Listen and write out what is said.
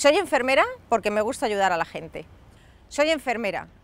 Soy enfermera porque me gusta ayudar a la gente. Soy enfermera